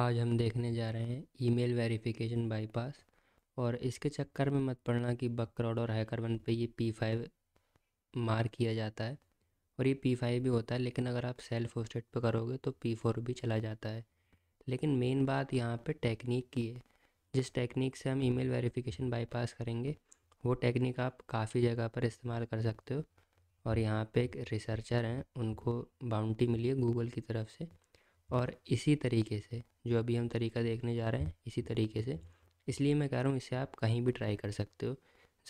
आज हम देखने जा रहे हैं ईमेल वेरिफिकेशन बाईपास और इसके चक्कर में मत पड़ना कि बकरॉड और वन पे ये पी फाइव मार किया जाता है और ये पी फाइव भी होता है लेकिन अगर आप सेल्फ होस्टेड पे करोगे तो पी फोर भी चला जाता है लेकिन मेन बात यहाँ पे टेक्निक की है जिस टेक्निक से हम ईमेल वेरिफिकेशन बाईपास करेंगे वो टेक्निक आप काफ़ी जगह पर इस्तेमाल कर सकते हो और यहाँ पे एक रिसर्चर हैं उनको बाउंटी मिली है गूगल की तरफ से और इसी तरीके से जो अभी हम तरीका देखने जा रहे हैं इसी तरीके से इसलिए मैं कह रहा हूँ इसे आप कहीं भी ट्राई कर सकते हो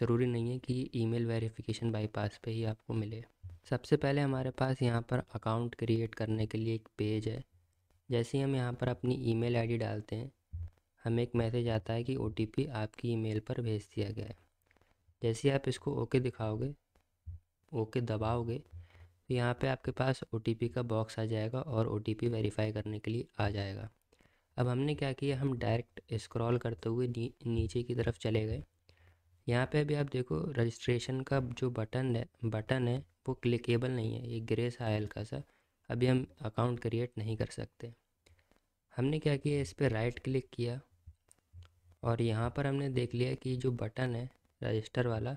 ज़रूरी नहीं है कि ईमेल वेरिफिकेशन बाईपास पे ही आपको मिले सबसे पहले हमारे पास यहाँ पर अकाउंट क्रिएट करने के लिए एक पेज है जैसे ही हम यहाँ पर अपनी ईमेल आईडी डालते हैं हमें एक मैसेज आता है कि ओ आपकी ईमेल पर भेज दिया गया है जैसे आप इसको ओके दिखाओगे ओके दबाओगे तो यहाँ पे आपके पास ओ का बॉक्स आ जाएगा और ओ वेरीफाई करने के लिए आ जाएगा अब हमने क्या किया हम डायरेक्ट स्क्रॉल करते हुए नी, नीचे की तरफ चले गए यहाँ पे अभी आप देखो रजिस्ट्रेशन का जो बटन है बटन है वो क्लिकेबल नहीं है ये ग्रे सा है हल्का सा अभी हम अकाउंट क्रिएट नहीं कर सकते हमने क्या किया इस पर राइट क्लिक किया और यहाँ पर हमने देख लिया कि जो बटन है रजिस्टर वाला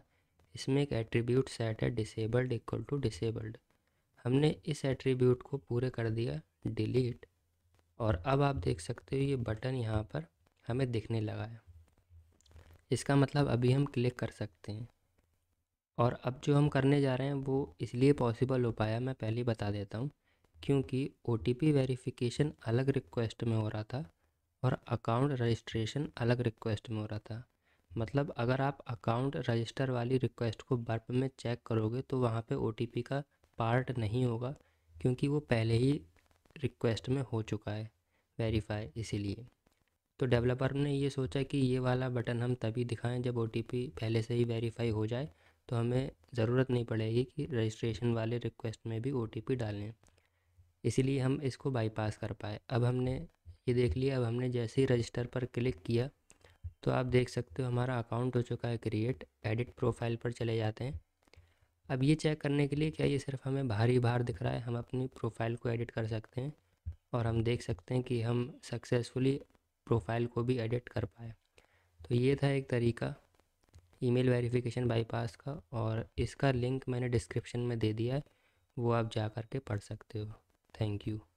इसमें एक एट्रीब्यूट सेट है डिसेबल्ड इक्वल टू डिसेबल्ड हमने इस एट्रीब्यूट को पूरे कर दिया डिलीट और अब आप देख सकते हो ये बटन यहाँ पर हमें दिखने लगा है इसका मतलब अभी हम क्लिक कर सकते हैं और अब जो हम करने जा रहे हैं वो इसलिए पॉसिबल हो पाया मैं पहले बता देता हूँ क्योंकि ओ टी पी वेरीफिकेशन अलग रिक्वेस्ट में हो रहा था और अकाउंट रजिस्ट्रेशन अलग रिक्वेस्ट में हो रहा था मतलब अगर आप अकाउंट रजिस्टर वाली रिक्वेस्ट को बर्फ में चेक करोगे तो वहाँ पे ओ का पार्ट नहीं होगा क्योंकि वो पहले ही रिक्वेस्ट में हो चुका है वेरीफाई इसीलिए तो डेवलपर ने ये सोचा कि ये वाला बटन हम तभी दिखाएं जब ओ पहले से ही वेरीफाई हो जाए तो हमें ज़रूरत नहीं पड़ेगी कि रजिस्ट्रेशन वाले रिक्वेस्ट में भी ओ डालें इसीलिए हम इसको बाईपास कर पाए अब हमने ये देख लिया अब हमने जैसे ही रजिस्टर पर क्लिक किया तो आप देख सकते हो हमारा अकाउंट हो चुका है क्रिएट एडिट प्रोफाइल पर चले जाते हैं अब ये चेक करने के लिए क्या ये सिर्फ हमें भारी भार दिख रहा है हम अपनी प्रोफाइल को एडिट कर सकते हैं और हम देख सकते हैं कि हम सक्सेसफुली प्रोफाइल को भी एडिट कर पाए तो ये था एक तरीका ईमेल वेरिफिकेशन बाईपास का और इसका लिंक मैंने डिस्क्रिप्शन में दे दिया है वो आप जा कर के पढ़ सकते हो थैंक यू